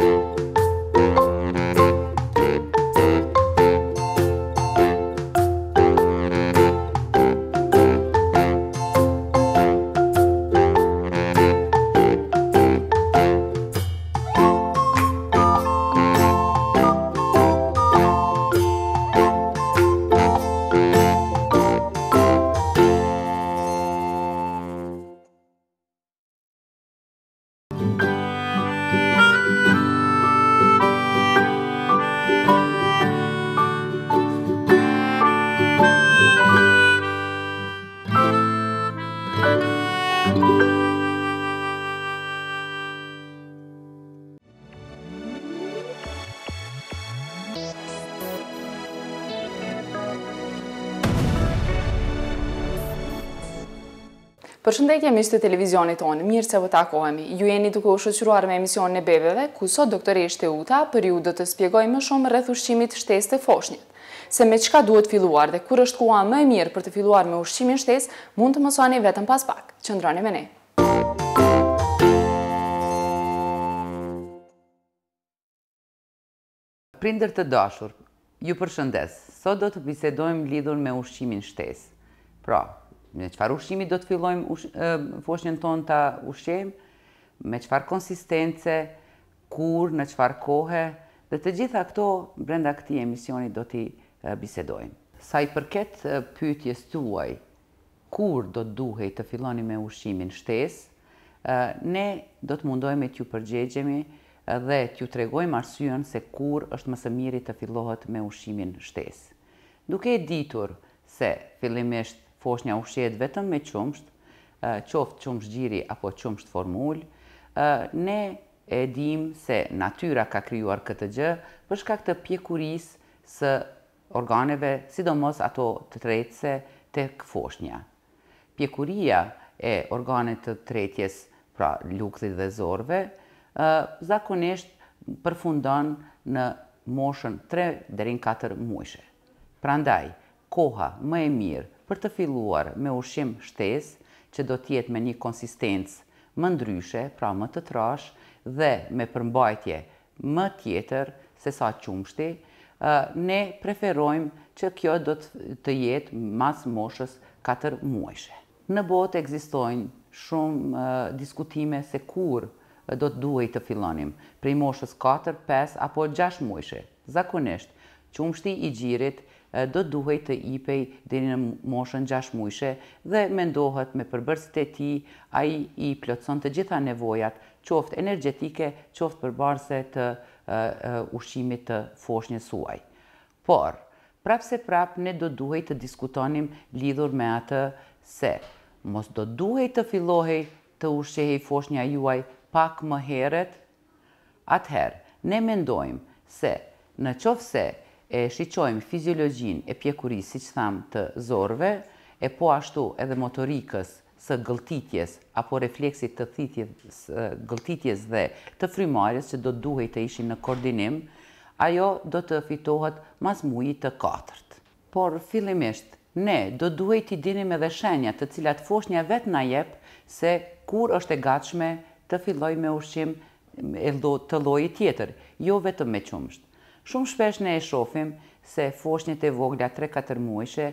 Thank you. Përshëndetje miqtë të televizionit tonë, mirë se vë takohemi. Ju jeni duke u shoqëruar me emision në bebeve, ku sot doktoreshte Uta për ju do të spjegoj më shumë rreth ushqimit shtes të foshnjët. Se me qka duhet filluar dhe kur është kua më e mirë për të filluar me ushqimin shtes, mund të mësoni vetëm pas pak. Qëndroni me ne. Prinder të dashur, ju përshëndes, sot do të bisedojmë lidhur me ushqimin shtes. Pra, me qëfar ushimi do të fillojmë ush, foshnjën tonë të ushim, me qëfar konsistence, kur, në qëfar kohë, dhe të gjitha këto brenda këti emisioni do t'i bisedojmë. Sa i përket pytjes tuaj, kur do të duhej të filloni me ushimin shtes, ne do të mundojme t'ju përgjegjemi dhe t'ju tregojmë arsyën se kur është mësë miri të fillohet me ushimin shtes. Duke e ditur se fillimisht foshnja u shqetë vetëm me qumsht, qoftë qumsht gjiri apo qumsht formull, ne e dim se natyra ka kryuar këtë gjë përshka këtë pjekuris së organeve, sidomos ato të tretëse të këfoshnja. Pjekuria e organet të tretjes pra lukëtit dhe zorve, zakonisht përfundon në moshën 3-4 mujshë. Pra ndaj, koha më e mirë për të filluar me ushim shtes, që do tjetë me një konsistencë më ndryshe, pra më të trash, dhe me përmbajtje më tjetër, se sa qumshti, ne preferojmë që kjo do të jetë mas moshës 4 muajshe. Në botë egzistojnë shumë diskutime se kur do të duhet të fillonim, prej moshës 4, 5, apo 6 muajshe. Zakonisht, qumshti i gjirit do të duhej të ipej dinë në moshën 6 mujshe dhe me ndohët me përbërësit e ti a i i plëtson të gjitha nevojat qoftë energetike, qoftë përbërëse të ushqimit të foshnje suaj. Por, se prapë, ne do të duhej të diskutonim lidhur me atë se mos do të duhej të fillohej të ushqehej foshnja juaj pak më heret. Atëherë, ne mendojmë se në qofse e shiqojmë fiziologjin e pjekuris, si që thamë, të zorve, e po ashtu edhe motorikës së gëlltitjes, apo refleksit të thitjes, gëlltitjes dhe të frimarjes që do të duhej të ishin në koordinim, ajo do të fitohet mas mujit të katërt. Por, fillimisht, ne do të duhej të dinim edhe shenjat të cilat fosh një vet na jep se kur është e gatshme të filloj me ushqim të lojit tjetër, jo vetëm me qumësht. Shumë shpesh ne e shofim se foshnjët e voglja 3-4 muajshe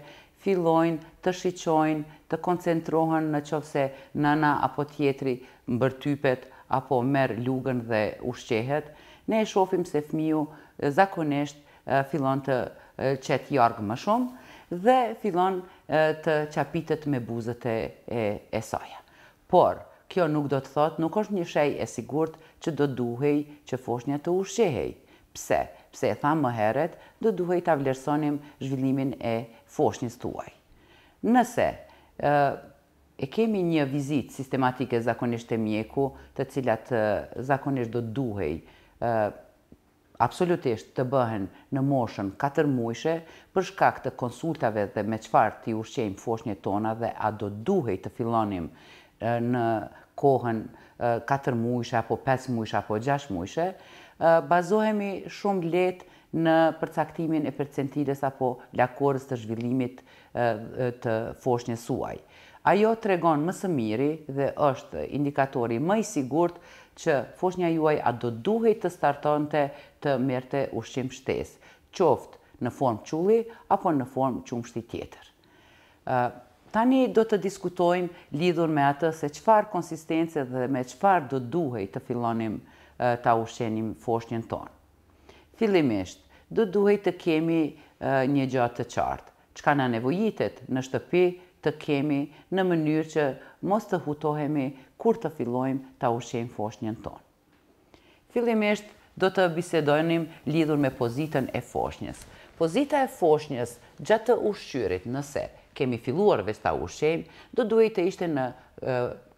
fillojnë të shiqojnë, të koncentrohen në qovëse nëna apo tjetri më bërtypet apo merë lugën dhe ushqehet. Ne e shofim se fmiu zakonisht fillon të qetë jargë më shumë dhe fillon të qapitet me buzët e esaja. Por, kjo nuk do të thotë, nuk është një shej e sigurt që do duhej që foshnja të ushqehej. Pse? pse e tha më heret, do duhej ta vlerësonim zhvillimin e foshnjës tuaj. Nëse ë e kemi një vizitë sistematike zakonisht e mjeku, të cilat zakonisht do duhej ë absolutisht të bëhen në moshën 4 muajshe për shkak të konsultave dhe me çfarë ti ushqejm foshnjët tona dhe a do duhej të fillonim në kohën 4 muajshe apo 5 muajshe apo 6 muajshe, bazohemi shumë letë në përcaktimin e percentiles apo lakorës të zhvillimit të foshnjës suaj. Ajo të regon më së miri dhe është indikatori më i sigurt që foshnja juaj a do duhej të startante të merte ushqim shtes, qoftë në formë qulli apo në formë qumshti tjetër. Tani do të diskutojmë lidhur me atë se qfar konsistence dhe me qëfar do duhej të fillonim shtetë ta ushenim foshnjën tonë. Filimisht, do duhet të kemi një gjatë të qartë, që ka në nevojitet në shtëpi të kemi në mënyrë që mos të hutohemi kur të fillojmë ta ushenim foshnjën tonë. Filimisht, do të bisedojnim lidhur me pozitën e foshnjës. Pozita e foshnjës gjatë të ushqyrit nëse kemi filluar vës të ushqyrit, do duhet të ishte në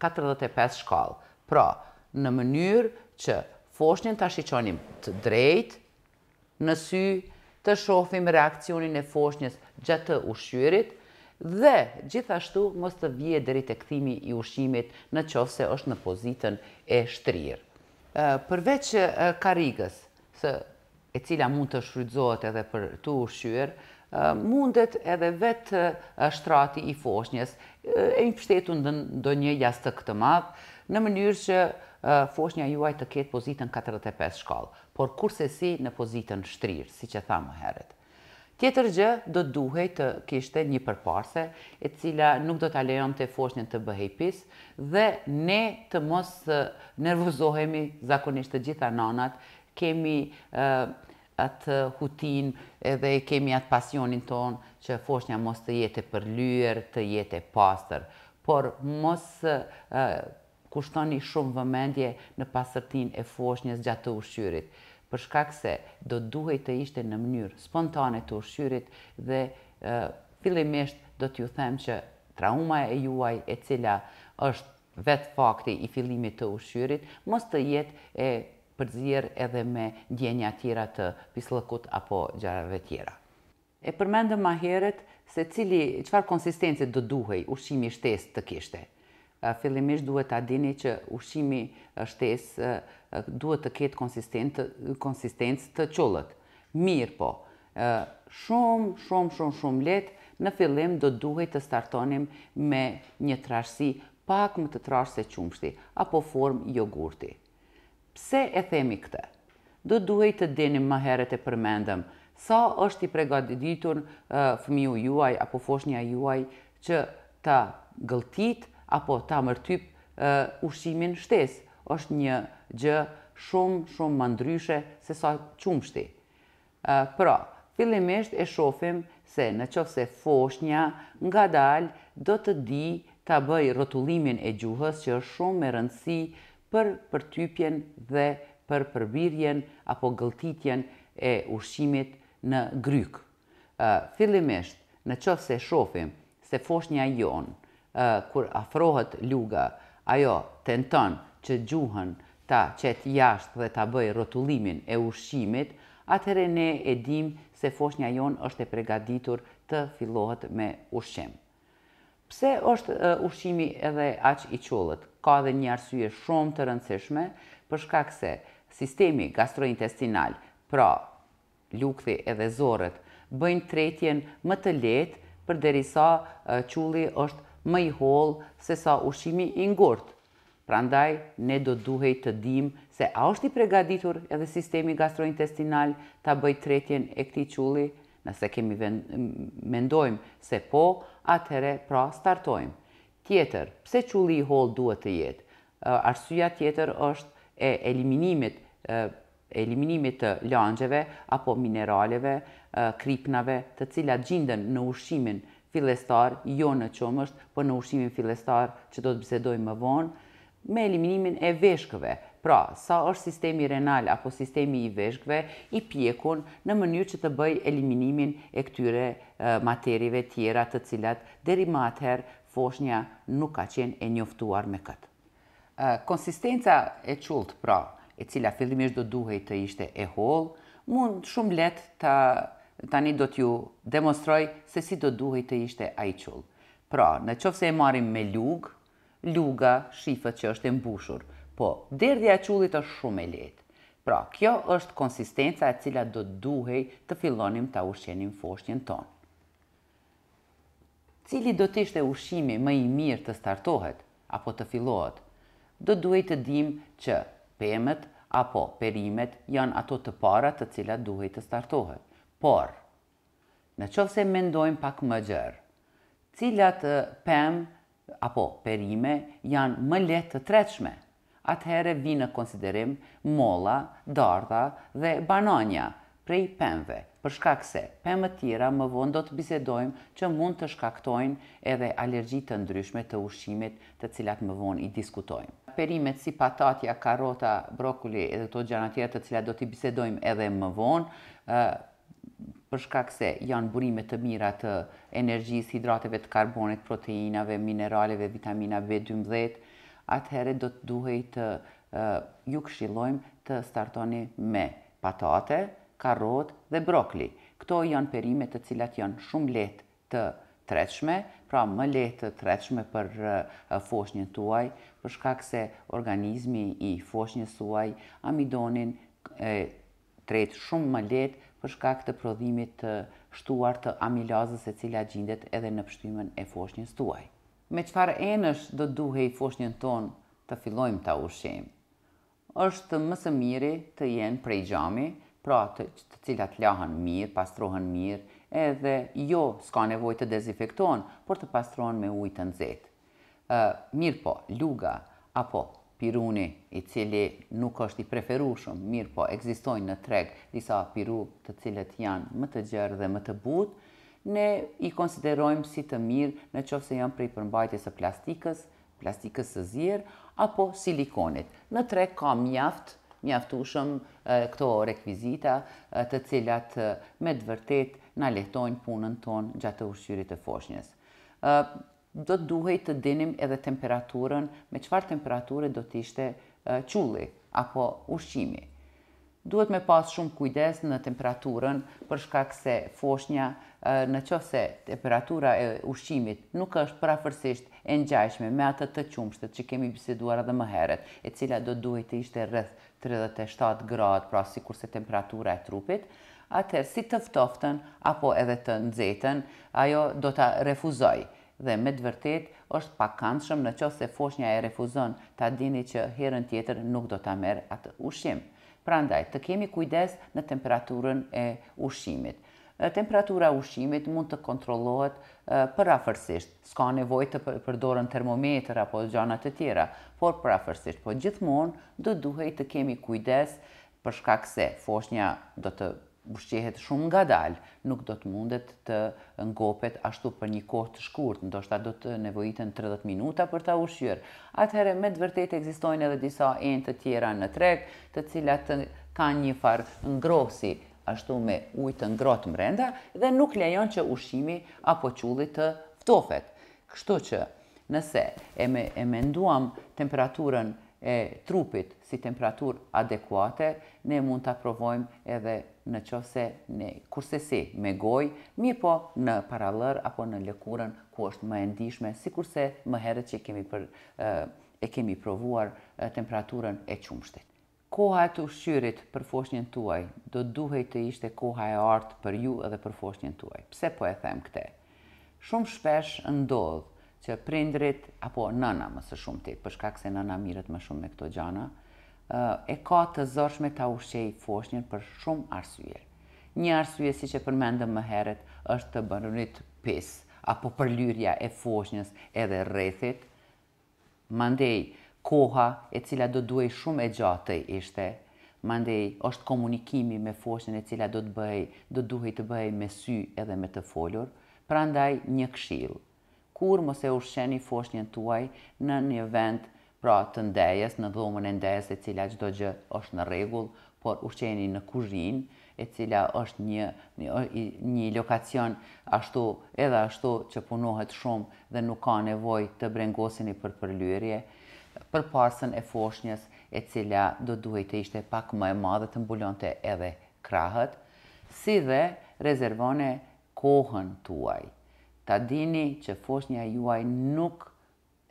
45 shkallë. Pra, në mënyrë që foshnjën të ashiqonim të drejt në sy, të shofim reakcionin e foshnjës gjatë të ushqyrit, dhe gjithashtu mos të vje dherit e këthimi i ushqimit në qovë se është në pozitën e shtrirë. Përveç karigës, e cila mund të shrydzojt edhe për të ushqyrë, mundet edhe vetë shtrati i foshnjës, e një pështetu në një jastë të këtë madhë, në mënyrë që foshnja juaj të ketë pozitën 45 shkallë, por kurse si në pozitën shtrirë, si që tha më heret. Tjetër gjë, do të duhej të kishte një përparse, e cila nuk do të lejon të foshnjën të bëhejpis, dhe ne të mos nervozohemi zakonisht të gjitha nanat, kemi atë hutin edhe kemi atë pasionin tonë që foshnja mos të jetë përlyer, të jetë pastër, por mos kushtoni shumë vëmendje në pasërtin e foshnjës gjatë të ushqyrit, përshkak se do duhej të ishte në mënyrë spontane të ushqyrit dhe fillimisht do t'ju them që trauma e juaj e cila është vetë fakti i fillimit të ushqyrit, mos të jetë e përzirë edhe me djenja tjera të pislëkut apo gjarave tjera. E përmendëm ma heret se cili, qëfar konsistencit do duhej ushqimi shtes të kishte – fillimisht duhet ta dini që ushqimi shtes duhet të ketë konsistencë të qollët. Mirë po. Shumë, shumë, shumë, shumë letë, në fillim do duhet të startonim me një trashësi pak më të trashë se qumshti, apo formë jogurti. Pse e themi këtë? Do duhet të denim më heret e përmendëm, sa është i pregatitur fëmiu juaj apo foshnja juaj që ta gëlltit, apo ta mërtyp ushimin shtes. është një gjë shumë, shumë më ndryshe se sa shti. Pra, fillimisht e shofim se në qofë se foshnja nga dalë do të di të bëj rotulimin e gjuhës që është shumë me rëndësi për përtypjen dhe për përbirjen apo gëltitjen e ushqimit në grykë. Fillimisht, në qofë se shofim se foshnja jonë, kur afrohet luga, ajo tenton që gjuhën ta qetë jashtë dhe ta bëjë rotulimin e ushqimit, atëre ne e dim se foshnja jonë është e pregaditur të fillohet me ushqim. Pse është ushqimi edhe aq i qullët? Ka dhe një arsye shumë të rëndësishme, përshkak se sistemi gastrointestinal, pra lukthi edhe zorët, bëjnë tretjen më të letë për derisa qulli është më i hollë se sa ushimi i ngurtë. Prandaj, ne do duhej të dim se a është i pregaditur edhe sistemi gastrointestinal të bëj tretjen e këti qulli, nëse kemi mendojmë se po, atëre pra startojmë. Tjetër, pse qulli i holl duhet të jetë? Arsyja tjetër është e eliminimit, eliminimit të lanjëve, apo mineraleve, kripnave të cilat gjindën në ushimin filestar, jo në qëmësht, për në ushimin filestar që do të bisedojmë më vonë, me eliminimin e veshkëve. Pra, sa është sistemi renal apo sistemi i veshkëve, i pjekun në mënyrë që të bëj eliminimin e këtyre materive tjera të cilat deri më atëherë foshnja nuk ka qenë e njoftuar me këtë. Konsistenca e qullt, pra, e cila fillimisht do duhej të ishte e hol, mund shumë let të tani do t'ju demonstroj se si do duhej të ishte ai Pra, në qofë se e marim me lug, luga shifët që është e mbushur, po derdhja qullit është shumë e letë. Pra, kjo është konsistenca e cila do duhej të fillonim të ushqenim foshtjen tonë. Cili do të ishte ushqimi më i mirë të startohet, apo të fillohet? Do duhej të dim që pëmet, apo perimet janë ato të parat të cilat duhej të startohet. Por, në qovë se mendojmë pak më gjërë, cilat pem apo perime janë më letë të treqme, atëhere vi në konsiderim mola, darda dhe bananja prej pemve, përshkak se pemë tjera më vonë do të bisedojmë që mund të shkaktojnë edhe alergjit të ndryshme të ushqimit të cilat më vonë i diskutojmë. Perimet si patatja, karota, brokuli edhe të gjana tjera të cilat do të bisedojmë edhe më vonë, përshkak se janë burime të mira të energjisë, hidrateve të karbonit, proteinave, mineraleve, vitamina B12, atëherë do të duhej të ju këshillojmë të startoni me patate, karot dhe brokli. Këto janë perime të cilat janë shumë let të tretshme, pra më let të tretshme për foshnjën tuaj, përshkak se organizmi i foshnjës tuaj amidonin e, tretë shumë më letë për shkak të prodhimit të shtuar të amilazës e cila gjindet edhe në pështymën e foshnjën stuaj. Me qëfar enësh do duhe i foshnjën ton të fillojmë të ushim? është mësë mirë të jenë prej gjami, pra të, cilat lahën mirë, pastrohen mirë, edhe jo s'ka nevoj të dezinfekton, por të pastrohen me ujtë në zetë. mirë po, luga apo piruni i cili nuk është i preferushëm, mirë po, egzistojnë në treg disa piru të cilët janë më të gjerë dhe më të butë, ne i konsiderojmë si të mirë në qofë se janë prej përmbajtjes së plastikës, plastikës së zirë, apo silikonit. Në treg ka mjaft, mjaftushëm këto rekvizita të cilat me dëvërtet në lehtojnë punën tonë gjatë të ushqyrit e foshnjës do të duhej të dinim edhe temperaturën, me qëfar temperaturë do të ishte qulli apo ushqimi. Duhet me pas shumë kujdes në temperaturën për shkak se foshnja në qëse temperatura e ushqimit nuk është prafërsisht e ngjashme me atët të qumshtet që kemi biseduar edhe më heret, e cila do duhet të ishte rreth 37 gradë, pra si kurse temperatura e trupit, atëherë si ftoftën apo edhe të nëzetën, ajo do të refuzojë dhe me të vërtet është pakantëshëm në qëse foshnja e refuzon të adini që herën tjetër nuk do të merë atë ushim. Pra ndaj, të kemi kujdes në temperaturën e ushimit. Temperatura ushimit mund të kontrollohet përafërsisht, s'ka nevoj të përdorën termometr apo gjanat të tjera, por përafërsisht, po gjithmonë do duhej të kemi kujdes përshkak se foshnja do të ushqehet shumë nga dalë, nuk do të mundet të ngopet ashtu për një kohë të shkurt, ndoshta do të nevojiten 30 minuta për ta ushqyrë. Atëherë, me të vërtet, egzistojnë edhe disa enë të tjera në treg, të cilat kanë një farë ngrosi ashtu me ujtë të ngrotë mrenda dhe nuk lejon që ushimi apo qullit të ftofet. Kështu që nëse e, me, e menduam temperaturën e trupit si temperaturë adekuate, ne mund të aprovojmë edhe në qëse në si me goj, mirë po në paralër apo në lëkurën ku është më endishme, si kurse më herët që kemi për, e kemi provuar temperaturën e qumshtit. Koha e të shqyrit për foshnjën tuaj, do duhej të ishte koha e artë për ju edhe për foshnjën tuaj. Pse po e them këte? Shumë shpesh ndodhë që prindrit, apo nëna më së shumë ti, përshkak se nëna mirët më shumë me këto gjana, e ka të zorshme ta ushej foshnjën për shumë arsye. Një arsye, si që përmendëm më heret, është të bërënit pis, apo përlyrja e foshnjës edhe rrethit. Mandej, koha e cila do duhej shumë e gjatë ishte, mandej, është komunikimi me foshnjën e cila do të bëj, do duhej të bëj me sy edhe me të folur, pra ndaj një këshilë. Kur mos e ushqeni foshnjën tuaj në një vend pra të ndejes, në dhomën e ndejes e cila gjdo gjë është në regull, por ushqeni në kuzhin, e cila është një, një lokacion ashtu, edhe ashtu që punohet shumë dhe nuk ka nevoj të brengosini për përlyrje, për pasën e foshnjës e cila do duhet të ishte pak më e madhe të mbulonte edhe krahët, si dhe rezervone kohën tuaj. Ta dini që foshnja juaj nuk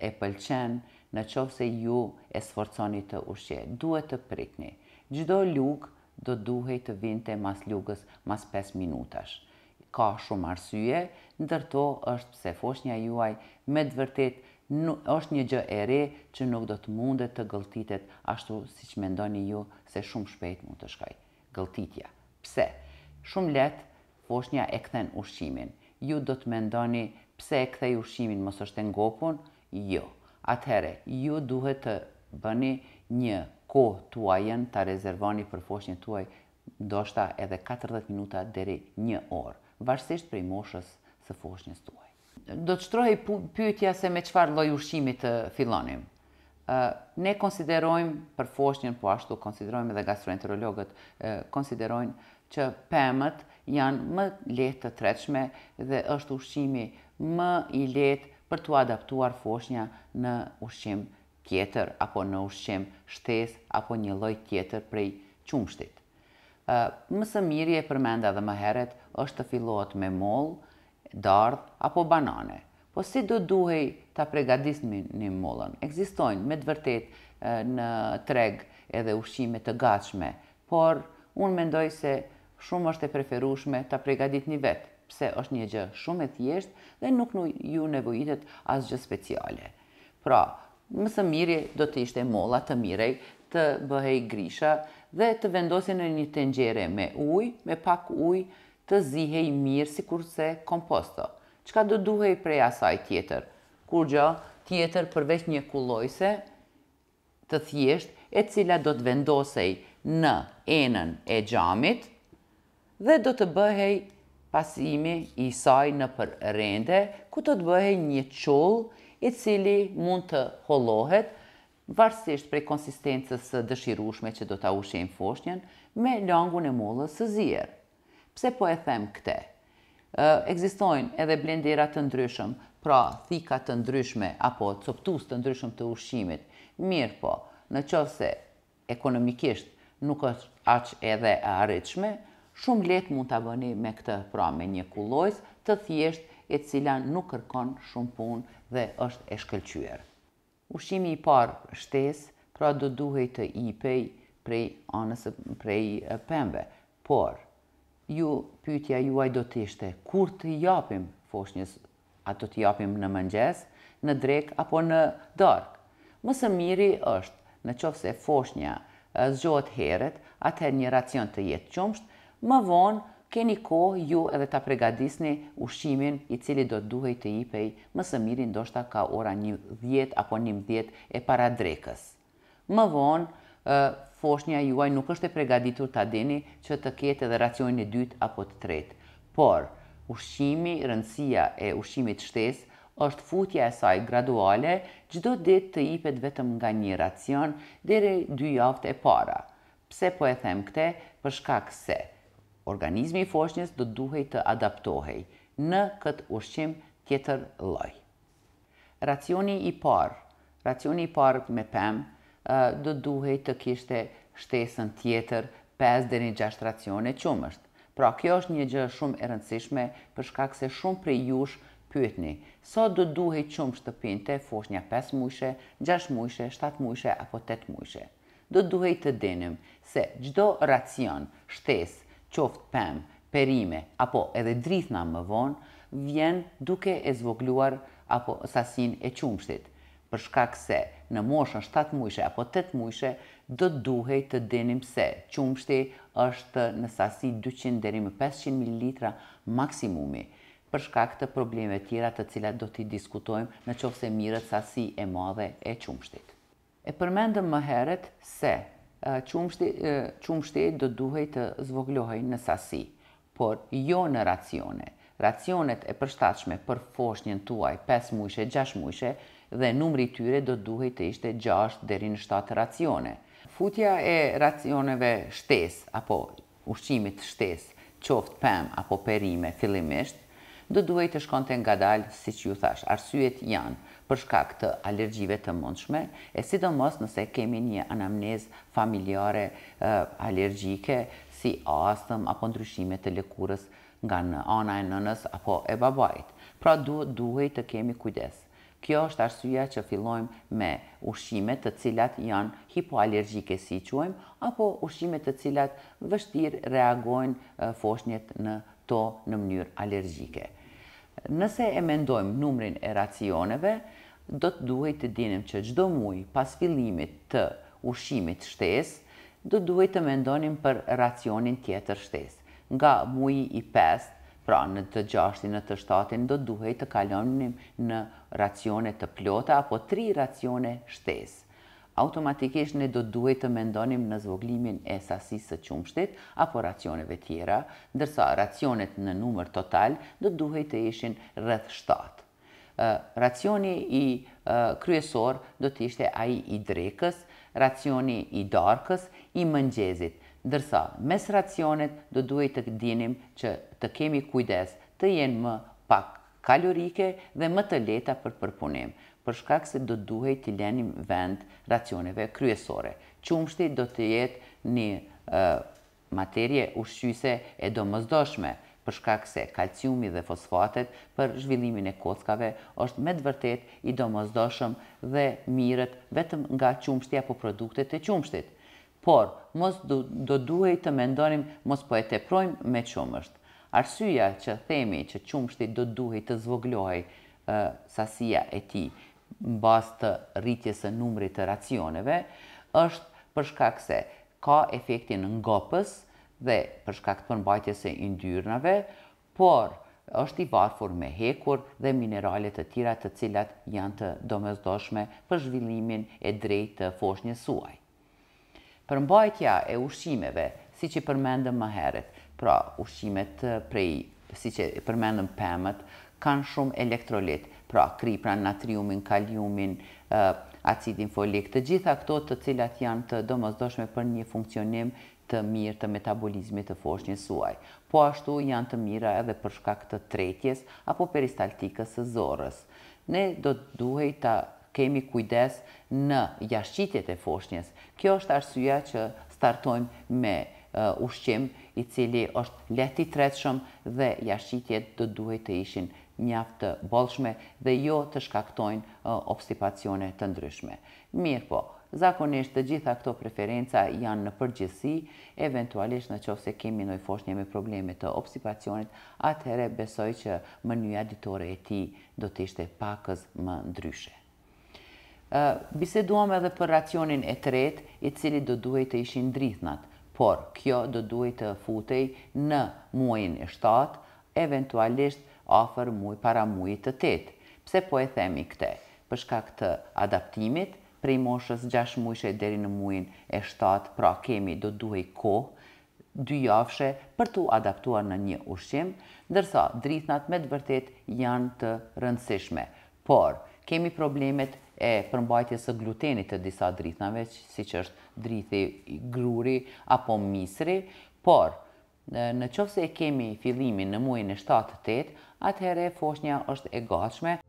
e pëlqenë, Në qovë se ju e sforconi të ushqe, duhet të prikni. Gjdo lukë do duhej të vinte mas lukës mas 5 minutash. Ka shumë arsye, ndërto është pse foshnja juaj me dëvërtit është një gjë e re që nuk do të mundet të gëlltitet ashtu si që mendoni ju se shumë shpejt mund të shkaj. Gëlltitja. Pse? Shumë letë foshnja e këthen ushqimin. Ju do të mendoni pse e këthej ushqimin mësë është e ngopun? Jo. Atëhere, ju duhet të bëni një ko të uajen të rezervoni për foshnjë të uaj ndoshta edhe 40 minuta deri një orë, varsisht për i moshës së foshnjës të uaj. Do të shtroj pyetja pytja se me qëfar loj ushqimit të filonim. Ne konsiderojmë për foshnjën, po ashtu konsiderojmë edhe gastroenterologët, konsiderojmë që pëmët janë më letë të treqme dhe është ushqimi më i letë për të adaptuar foshnja në ushqim tjetër, apo në ushqim shtes, apo një loj tjetër prej qumshtit. Mësë mirje e përmenda dhe më heret është të fillohet me mol, dardh apo banane. Po si do duhej të pregadis një molën? Eksistojnë me dëvërtet në treg edhe ushqime të gatshme, por unë mendoj se shumë është e preferushme të pregadit një vetë pse është një gjë shumë e thjeshtë dhe nuk ju nevojitet asgjë speciale. Pra, mësë mirë do të ishte molla të mirej të bëhej grisha dhe të vendosin në një tengjere me uj, me pak uj, të zihej mirë si kurse komposto. Qka do duhej prej asaj tjetër? Kur gjë tjetër përveç një kullojse të thjeshtë, e cila do të vendosej në enën e gjamit dhe do të bëhej pasimi i saj në përrende, ku të të bëhe një qullë i cili mund të hollohet, varsisht prej konsistencës së dëshirushme që do të ushim foshnjën, me langun e mullës së zirë. Pse po e them këte? Egzistojnë edhe blendera të ndryshëm, pra thika të ndryshme apo coptus të ndryshëm të ushimit. Mirë po, në qovë se ekonomikisht nuk është aq edhe arritshme, shumë letë mund të bëni me këtë pra me një kulojës të thjesht e cila nuk kërkon shumë punë dhe është e shkëllqyër. Ushimi i parë shtes, pra do duhej të i pej prej anës prej pembe, por ju pytja juaj do të ishte kur të japim foshnjës, do të japim në mëngjes, në drek apo në dark. Mëse miri është në qofë se foshnja zgjohet heret, atëher një racion të jetë qumsht, më vonë keni kohë ju edhe ta pregadisni ushqimin i cili do të duhej të jipej më së miri ndoshta ka ora 10 apo 11 e para drekës. Më vonë foshnja juaj nuk është e pregaditur ta dini që të ketë edhe racionin e dytë apo të tretë. Por ushqimi, rëndësia e ushqimit shtesë është futja e saj graduale, gjdo dit të ipet vetëm nga një racion dhere dy javët e para. Pse po e them këte? Për se. Përshkak se organizmi i foshnjës do duhej të adaptohej në këtë ushqim tjetër lloj. Racioni i parë, racioni i parë me pem, do duhej të kishte shtesën tjetër 5 deri 6 racione qumësht. Pra kjo është një gjë shumë e rëndësishme për shkak se shumë prej jush pyetni, sa do duhej qumësht të pinte foshnja 5 mujshe, 6 mujshe, 7 mujshe apo 8 mujshe. Do duhej të denim se çdo racion shtesë qoftë pem, perime, apo edhe drithna më vonë, vjen duke e zvogluar apo sasin e qumshtit, përshkak se në moshën 7 mujshe apo 8 mujshe, do të duhej të denim se qumshti është në sasi 200 deri 500 ml maksimumi, përshkak të probleme tjera të cilat do t'i diskutojmë në se mirët sasi e madhe e qumshtit. E përmendëm më heret se Eh, Qumështi eh, do duhej të zvoglohej në sasi, por jo në racione. Racionet e përshtatshme për foshnjën tuaj 5 mujshe, 6 mujshe dhe numri tyre do duhej të ishte 6 deri në 7 racione. Futja e racioneve shtes apo ushqimit shtes, qoft pem apo perime fillimisht, do duhej të shkonte nga dalë si që ju thash. Arsyet janë përshka këtë allergjive të mundshme, e sidomos nëse kemi një anamnez familjare allergjike, si asëm apo ndryshime të lekurës nga në ana e nënës apo e babajt. Pra duhej të kemi kujdes. Kjo është arsyja që fillojmë me ushqime të cilat janë hipoallergjike si quajmë, apo ushqime të cilat vështirë reagojnë foshnjet në to në mënyrë allergjike. Nëse e mendojmë numrin e racioneve, do të duhet të dinim që gjdo muj pas fillimit të ushimit shtes, do të duhet të mendonim për racionin tjetër shtes. Nga muj i 5, pra në të gjashtin, në të shtatin, do duhej të kalonim në racione të plota apo tri racione shtesë automatikisht ne do duhet të mendonim në zvoglimin e sasisë së qumshtit apo racioneve tjera, ndërsa racionet në numër total do duhet të ishin rreth 7. Uh, racioni i uh, kryesor do të ishte ai i drekës, racioni i darkës, i mëngjezit, ndërsa mes racionet do duhet të dinim që të kemi kujdes të jenë më pak kalorike dhe më të leta për përpunim për shkak se do duhej të lenim vend racioneve kryesore. Qumshti do të jetë një materje ushqyse e do mëzdoshme, për shkak se kalciumi dhe fosfatet për zhvillimin e kockave është me dëvërtet i do dhe mirët vetëm nga qumshti apo produktet e qumshtit. Por, mos do duhej të mendonim mos po e te projmë me qumësht. Arsyja që themi që qumshti do duhej të zvoglohej sasia e tij në bas të rritjes e numri të racioneve, është përshkak se ka efektin në ngopës dhe përshkak të përmbajtjes e indyrnave, por është i varfur me hekur dhe mineralet të tira të cilat janë të domezdoshme për zhvillimin e drejt të fosh një suaj. Përmbajtja e ushqimeve, si që përmendëm më heret, pra ushqimet prej, si që përmendëm pëmët, kanë shumë elektrolit, pra kri, pra natriumin, kaliumin, acidin folik, të gjitha këto të cilat janë të domozdoshme për një funksionim të mirë të metabolizmit të fosh suaj. Po ashtu janë të mira edhe për shkak të tretjes apo peristaltikës së zorës. Ne do të duhej të kemi kujdes në jashqitjet e foshnjës. Kjo është arsyja që startojmë me ushqim i cili është leti tretëshëm dhe jashqitjet do duhej të ishin mjaft të bolshme dhe jo të shkaktojnë obstipacione të ndryshme. Mirë po, zakonisht të gjitha këto preferenca janë në përgjithsi, eventualisht në qovë se kemi në i foshnje me probleme të obstipacionit, atëhere besoj që mënyja ditore e ti do të ishte pakës më ndryshe. Biseduam edhe për racionin e tret, i cili do duhet të ishin drithnat, por kjo do duhet të futej në muajin e shtatë, eventualisht ofër muj para muj të tëtë. Pse po e themi këte? Përshka këtë adaptimit, prej moshës 6 mujshë e deri në muin e 7, pra kemi do duhej kohë, dy jafshe për të adaptuar në një ushqim, ndërsa drithnat me të vërtet janë të rëndësishme. Por, kemi problemet e përmbajtjes e glutenit të disa drithnave, si që është drithi gruri apo misri, por, Në qofë se e kemi fillimin në muajnë 7-8, atëhere foshnja është e gatshme.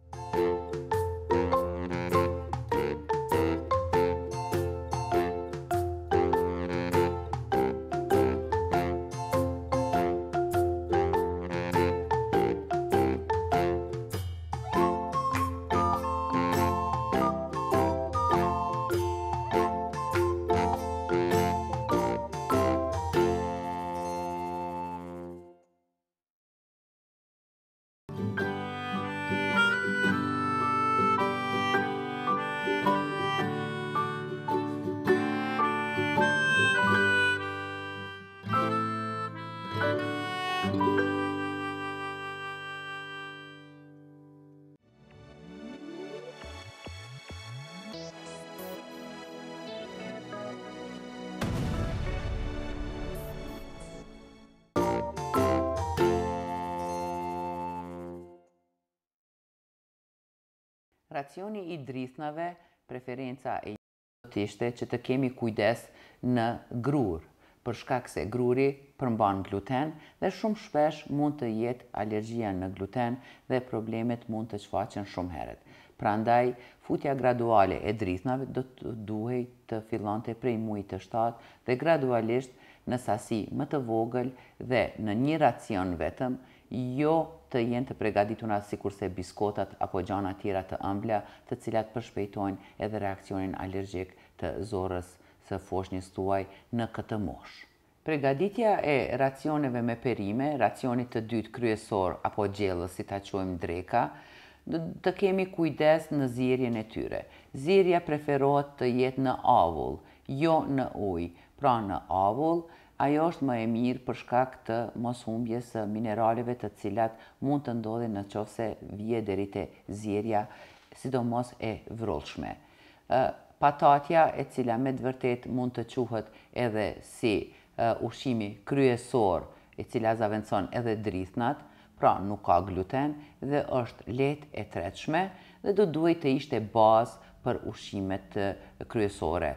propagacioni i drithnave, preferenca e njështë të ishte që të kemi kujdes në grurë, për shkak se gruri përmban gluten dhe shumë shpesh mund të jetë alergjia në gluten dhe problemet mund të qfaqen shumë heret. Pra ndaj, futja graduale e drithnave do të duhej të fillon të prej mujtë të shtatë dhe gradualisht në sasi më të vogël dhe në një racion vetëm, jo të jenë të pregaditura si kurse biskotat apo gjana tjera të ëmbla të cilat përshpejtojnë edhe reakcionin allergjik të zorës së foshnjës tuaj në këtë mosh. Pregaditja e racioneve me perime, racionit të dytë kryesor apo gjellës, si ta qojmë dreka, të kemi kujdes në zirjen e tyre. Zirja preferohet të jetë në avull, jo në uj, pra në avull, ajo është më e mirë përshka këtë mos humbjes mineraleve të cilat mund të ndodhe në qovë se vje zjerja, të zirja, sidomos e vrullshme. Patatja e cila me të vërtet mund të quhet edhe si ushimi kryesor e cila zavendëson edhe drithnat, pra nuk ka gluten dhe është let e treqme dhe do duhet të ishte bazë për ushimet kryesore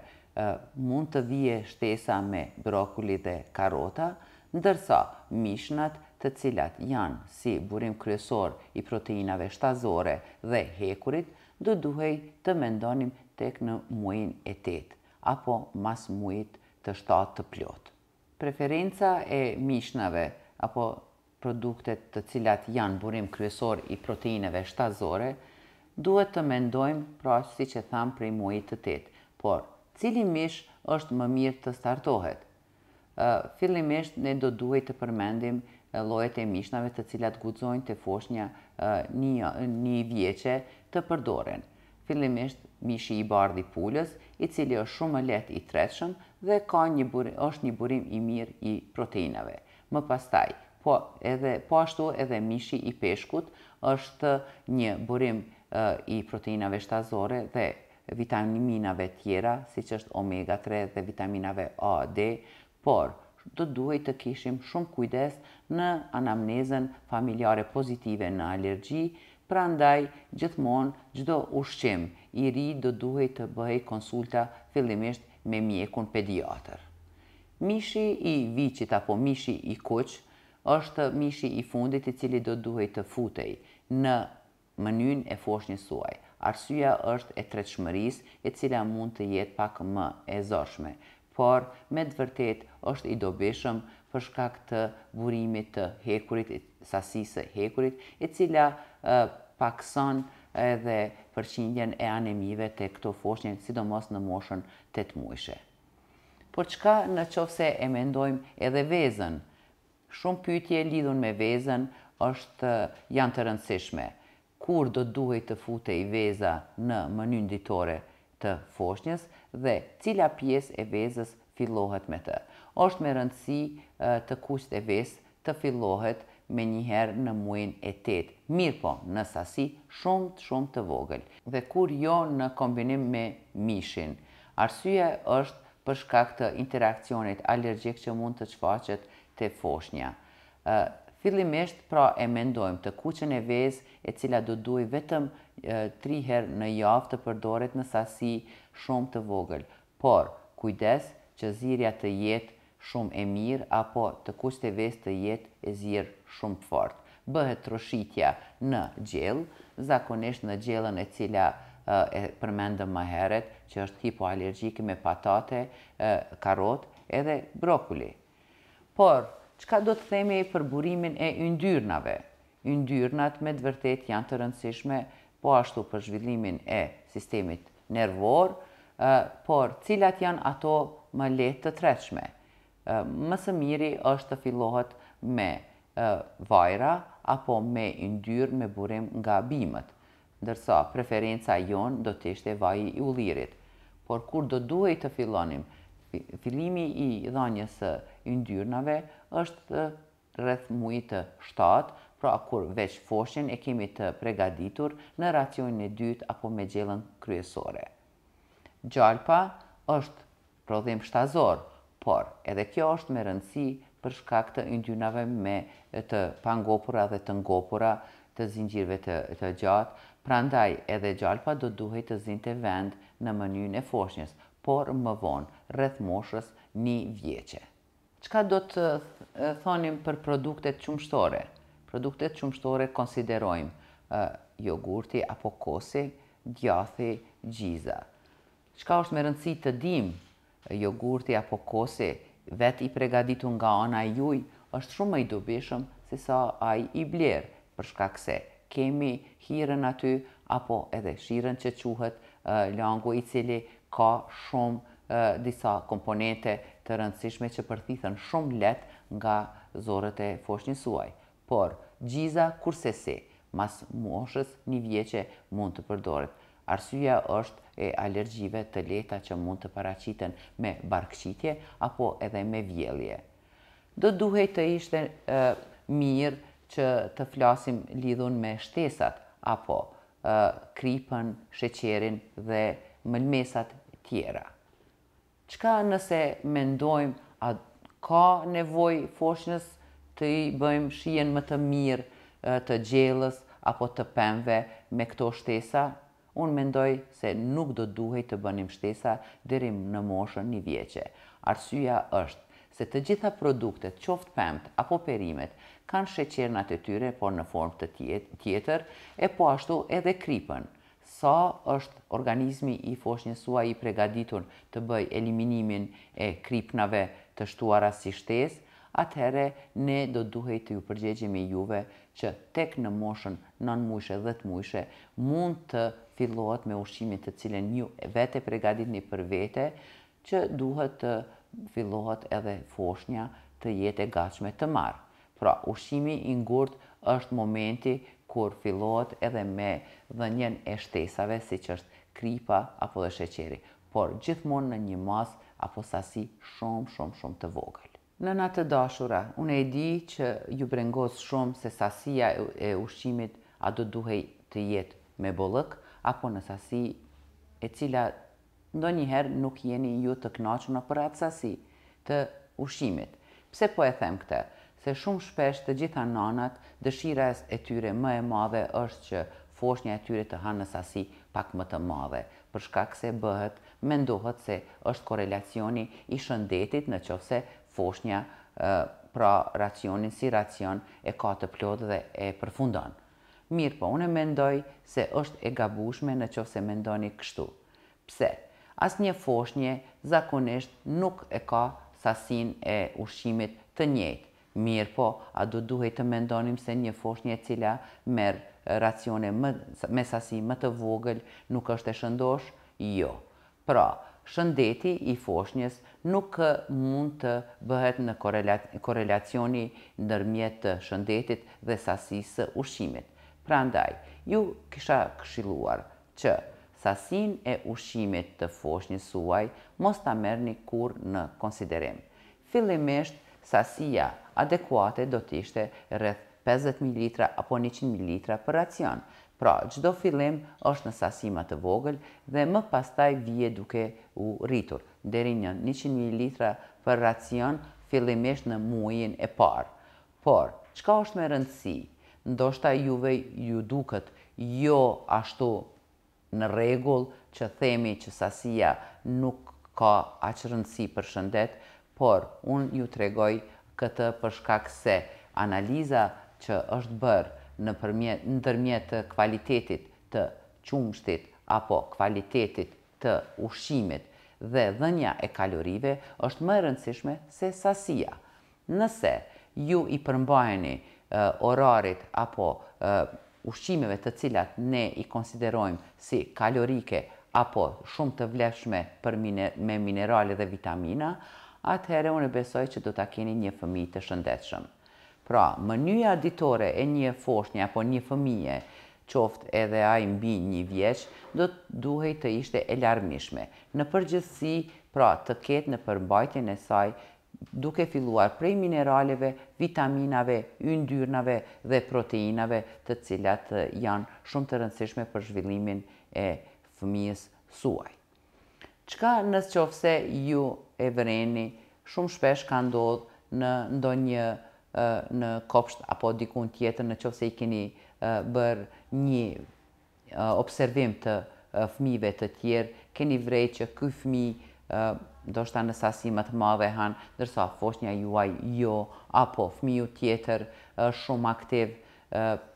mund të vije shtesa me brokuli dhe karota, ndërsa mishnat të cilat janë si burim kryesor i proteinave shtazore dhe hekurit, do duhej të mendonim tek në muin e tet, apo mas muit të shtat të plot. Preferenca e mishnave apo produktet të cilat janë burim kryesor i proteineve shtazore, duhet të mendojmë pra si që thamë prej muit të tet, por cili mish është më mirë të startohet. Fillimisht, ne do duhet të përmendim lojet e mishnave të cilat guzojnë të fosh një vjeqe të përdoren. Fillimisht, mishi i i pulës, i cili është shumë let i tretëshëm dhe është një burim i mirë i proteinave. Më pastaj, po, po ashtu edhe mishi i peshkut është një burim i proteinave shtazore dhe vitaminave tjera, si që është omega 3 dhe vitaminave A, D, por të duhet të kishim shumë kujdes në anamnezën familjare pozitive në alergji, pra ndaj gjithmonë gjdo ushqim i ri do duhet të bëhej konsulta fillimisht me mjekun pediatër. Mishi i vicit apo mishi i kuq është mishi i fundit i cili do duhet të futej në mënyn e foshnjës suaj. Arsyja është e tretëshmëris e cila mund të jetë pak më e zoshme, por me të vërtet është i dobeshëm përshka këtë burimit të hekurit, sasisë hekurit, e cila pakëson edhe përqindjen e anemive të këto foshnje, sidomos në moshën të të Por qka në qofse e mendojmë edhe vezën? Shumë pytje lidhën me vezën janë të rëndësishme kur do duhet të fute i veza në mënyn ditore të foshnjës dhe cila pjes e vezës fillohet me të. Oshtë me rëndësi të kusht e vezë të fillohet me njëherë në muen e tetë. Mirë po, në sasi, shumë të shumë të vogëlë dhe kur jo në kombinim me mishin. Arsye është përshka këtë interakcionit allergjek që mund të qfaqet të foshnja. Fillimisht pra e mendojmë të kuqen e vezë e cila do duhet vetëm 3 herë në javë të përdoret në sasi shumë të vogël. Por kujdes që zirja të jetë shumë e mirë apo të kuq të vezë të jetë e zirë shumë fort. Bëhet troshitja në gjellë, zakonisht në gjellën e cila e përmendëm më heret, që është hipoallergjike me patate, karot edhe brokuli. Por, qka do të themi e përburimin e yndyrnave. Yndyrnat me të vërtet janë të rëndësishme, po ashtu për zhvillimin e sistemit nervor, por cilat janë ato më letë të treqme. Mësë miri është të fillohet me vajra, apo me yndyr me burim nga bimet, ndërsa preferenca jonë do të ishte vaj i ullirit. Por kur do duhej të fillonim Filimi i dhanjes së yndyrnave është rreth muajit të shtatë, pra kur veç foshin e kemi të pregaditur në racionin e dytë apo me gjellën kryesore. Gjalpa është prodhim shtazor, por edhe kjo është me rëndësi për shkak të yndyrnave me të pangopura dhe të ngopura të zingjirve të, të gjatë, prandaj edhe gjalpa do duhet të zinte vend në mënyrën e foshnjës, por më vonë, rreth moshës një vjeqe. Qka do të thonim për produktet qumështore? Produktet qumështore konsiderojmë jogurti apo kosi, djathi, gjiza. Qka është me rëndësi të dim, jogurti apo kosi vet i pregaditu nga ana juj, është shumë i dobishëm se sa aj i blerë për shkak se kemi hiren aty apo edhe shiren që quhet lëngu i cili ka shumë disa komponente të rëndësishme që përthithën shumë let nga zorët e suaj. Por, gjiza kurse se, mas moshës një vjeqe mund të përdoret. Arsyja është e alergjive të leta që mund të paracitën me barkëqitje apo edhe me vjelje. Do duhej të ishte mirë që të flasim lidhun me shtesat apo kripën, sheqerin dhe mëlmesat tjera. Qka nëse mendojmë, a ka nevoj foshnës të i bëjmë shien më të mirë të gjelës apo të pemve me këto shtesa? Unë mendoj se nuk do duhej të bënim shtesa dirim në moshën një vjeqe. Arsyja është se të gjitha produktet, qoftë pëmët apo perimet, kanë sheqernat e tyre, por në formë të tjetër, e po ashtu edhe kripën sa është organizmi i foshnjësua i pregaditur të bëj eliminimin e kripnave të shtuara si shtes, atëhere ne do duhej të ju përgjegjemi juve që tek në moshën 9 mujshe dhe të mujshe mund të fillohet me ushqimin të cilën ju vete pregadit një për vete, që duhet të fillohet edhe foshnja të jetë e gatshme të marë. Pra, ushqimi i ngurt është momenti kur fillohet edhe me dhenjen e shtesave, si që është kripa apo dhe sheqeri, por gjithmonë në një mas apo sasi shumë, shumë, shumë të vogël. Në natë të dashura, unë e di që ju brengos shumë se sasia e ushqimit a do duhej të jetë me bollëk apo në sasi e cila ndonjëherë nuk jeni ju të knaquna për atë sasi të ushqimit. Pse po e them këtë? se shumë shpesh të gjitha nanat, dëshira e tyre më e madhe është që foshnja e tyre të hanë në sasi pak më të madhe, për shkak se bëhet, mendohet se është korelacioni i shëndetit në qofse foshnja pra racionin si racion e ka të plot dhe e përfundon. Mirë po, unë mendoj se është e gabushme në qofse mendoni kështu. Pse? asë një foshnje zakonisht nuk e ka sasin e ushqimit të njëjtë. Mirë po, a do duhet të mendonim se një foshnje e cila merë eh, racione me sasi më të vogël nuk është e shëndosh? Jo. Pra, shëndeti i foshnjes nuk eh, mund të bëhet në korelacioni nërmjet të shëndetit dhe sasisë ushimit. Pra ndaj, ju kisha këshiluar që sasin e ushimit të foshnjës uaj mos të mërë një kur në konsiderim. Filimesht, sasia adekuate do të ishte rreth 50 ml apo 100 ml për racion. Pra, gjdo fillim është në sasima të vogël dhe më pastaj vje duke u rritur, deri një 100 ml për racion fillimisht në muajin e parë. Por, qka është me rëndësi? Ndoshta juve ju duket jo ashtu në regull që themi që sasia nuk ka aqë rëndësi për shëndet, por unë ju tregoj këtë përshkak se analiza që është bërë në tërmjet të kvalitetit të qumshtit apo kvalitetit të ushimit dhe dhenja e kalorive është më rëndësishme se sasia. Nëse ju i përmbajeni orarit apo ushqimeve të cilat ne i konsiderojmë si kalorike apo shumë të vleshme me minerale dhe vitamina, atëhere unë besoj që do të keni një fëmi të shëndetshëm. Pra, mënyja ditore e një foshnje apo një fëmije, qoftë edhe a i mbi një vjeq, do të duhej të ishte e larmishme. Në përgjithsi, pra, të ketë në përmbajtjen e saj, duke filluar prej mineraleve, vitaminave, yndyrnave dhe proteinave të cilat eh, janë shumë të rëndësishme për zhvillimin e fëmijës suaj. Qka nësë qofë se ju e vreni, shumë shpesh ka ndodhë në ndonjë në kopsht apo dikun tjetër në qofë se i keni bërë një observim të fmive të tjerë, keni vrej që këj fmi do shta në sasimet madhe hanë, nërsa foshnja juaj jo, apo fmi ju tjetër shumë aktiv,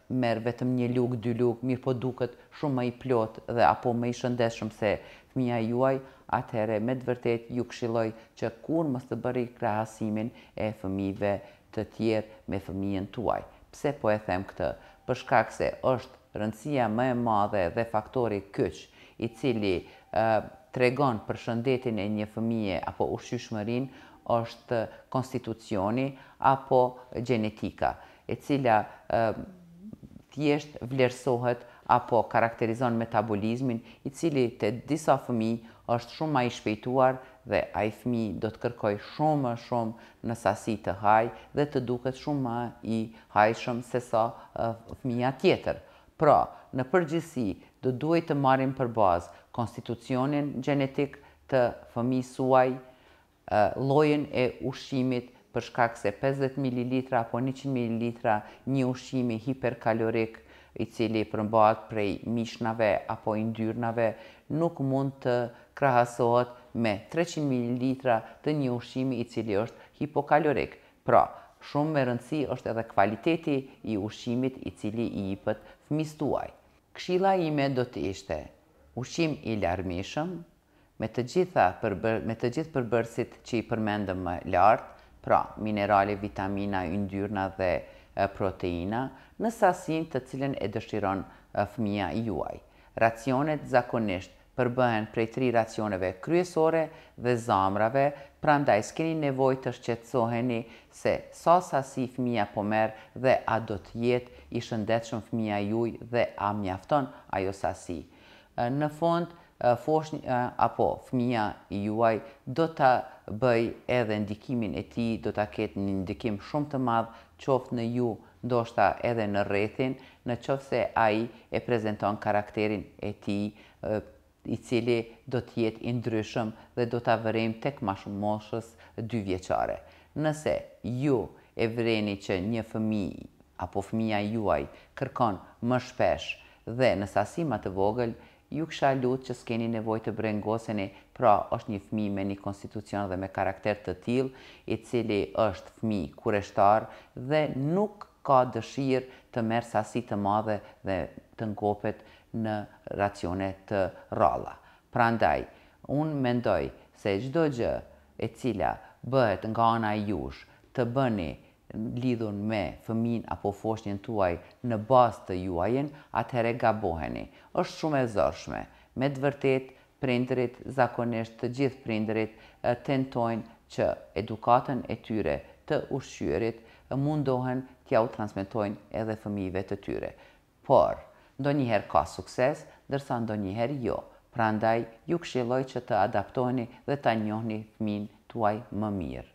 merë vetëm një lukë, dy lukë, mirë po duket shumë më i plotë dhe apo më i shëndeshëm se fëmija juaj, atëhere me të vërtet ju këshiloj që kur më së bëri krahasimin e fëmive të tjerë me fëmijën tuaj. Pse po e them këtë? Përshkak se është rëndësia më e madhe dhe faktori kyç i cili të regon për shëndetin e një fëmije apo ushqyshmërin është konstitucioni apo genetika, e cila tjeshtë vlerësohet apo karakterizon metabolizmin i cili të disa fëmi është shumë ma i shpejtuar dhe a i fëmi do të kërkoj shumë më shumë në sasi të haj dhe të duket shumë ma i hajshëm se sa fëmija tjetër. Pra, në përgjësi, do duhet të marim për bazë konstitucionin genetik të fëmi suaj, lojen e ushimit përshkak se 50 ml apo 100 ml një ushimi hiperkalorik i cili përmbat prej mishnave apo indyrnave, nuk mund të krahasohet me 300 ml të një ushimi i cili është hipokalorik. Pra, shumë me rëndësi është edhe kvaliteti i ushimit i cili i ipët fmistuaj. Kshila ime do të ishte ushim i larmishëm, me të, gjitha me të gjithë përbërsit që i përmendëm më lartë, pra minerale, vitamina, yndyrna dhe nështë, proteina në sasin të cilën e dëshiron fëmija juaj. Racionet zakonisht përbëhen prej tri racioneve kryesore dhe zamrave, pra ndaj s'keni nevoj të shqetsoheni se sa sasi fëmija po merë dhe a do të jetë i shëndetshëm fëmija juaj dhe a mjafton ajo sasi. Në fond, foshnjë apo fëmija juaj do të bëj edhe ndikimin e ti, do të ketë një ndikim shumë të madhë qoftë në ju, ndoshta edhe në rrethin, në qoftë se ai e prezenton karakterin e tij i cili do të jetë i ndryshëm dhe do ta vërejmë tek ma shumë moshës 2 vjeçare. Nëse ju e vreni që një fëmijë apo fëmia juaj kërkon më shpesh dhe në sasi më të vogël, ju kësha lutë që s'keni nevoj të brengoseni, pra është një fmi me një konstitucion dhe me karakter të tilë, i cili është fmi kureshtar dhe nuk ka dëshirë të merë sasi të madhe dhe të ngopet në racionet të ralla. Pra ndaj, unë mendoj se gjdo gjë e cila bëhet nga ana jush të bëni lidhun me fëmin apo foshnjën tuaj në bas të juajen, atëhere gaboheni. është shumë e zërshme. Me dëvërtet, prindrit, zakonisht të gjithë prindrit, tentojnë që edukatën e tyre të ushqyërit mundohen tja u transmitojnë edhe fëmive të tyre. Por, ndonjëherë ka sukses, dërsa ndonjëherë jo. Prandaj, ju këshiloj që të adaptoni dhe të njohni fëmin tuaj më mirë.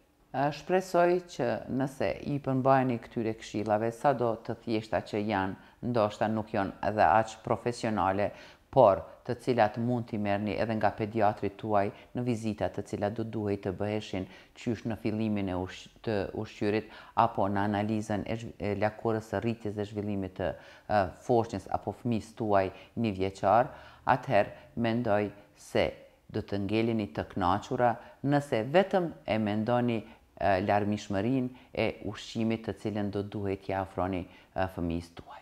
Shpresoj që nëse i përmbajni këtyre këshillave, sa do të thjeshta që janë, ndoshta nuk janë edhe aqë profesionale, por të cilat mund t'i merni edhe nga pediatri tuaj në vizitat të cilat do duhej të bëheshin qysh në fillimin e ush të ushqyrit apo në analizën e, e lakurës së rritjes dhe zhvillimit të e, foshnjës apo fëmis tuaj një vjeqar, atëherë mendoj se do të ngelini të knaqura nëse vetëm e mendoni larmishmërin e ushqimit të cilën do duhet ja afroni fëmijës tuaj.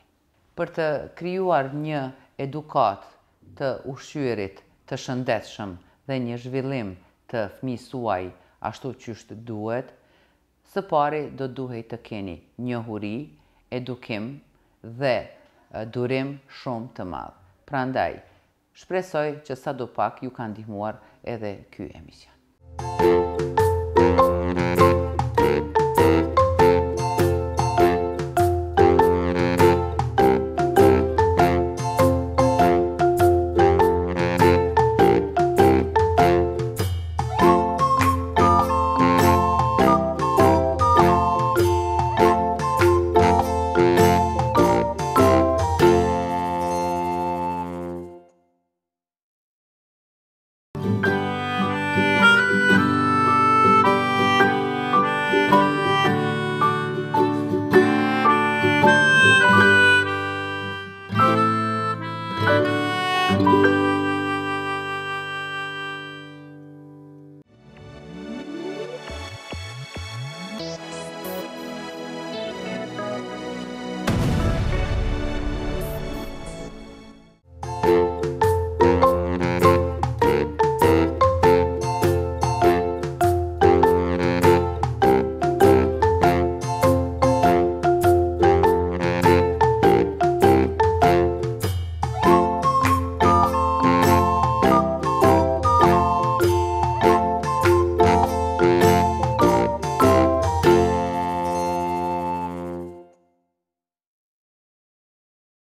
Për të kryuar një edukat të ushqyrit të shëndetshëm dhe një zhvillim të fëmijës tuaj ashtu qështë duhet, së pari do duhet të keni një huri, edukim dhe durim shumë të madhë. Pra ndaj, shpresoj që sa do pak ju ka ndihmuar edhe kjo emision. Thank you.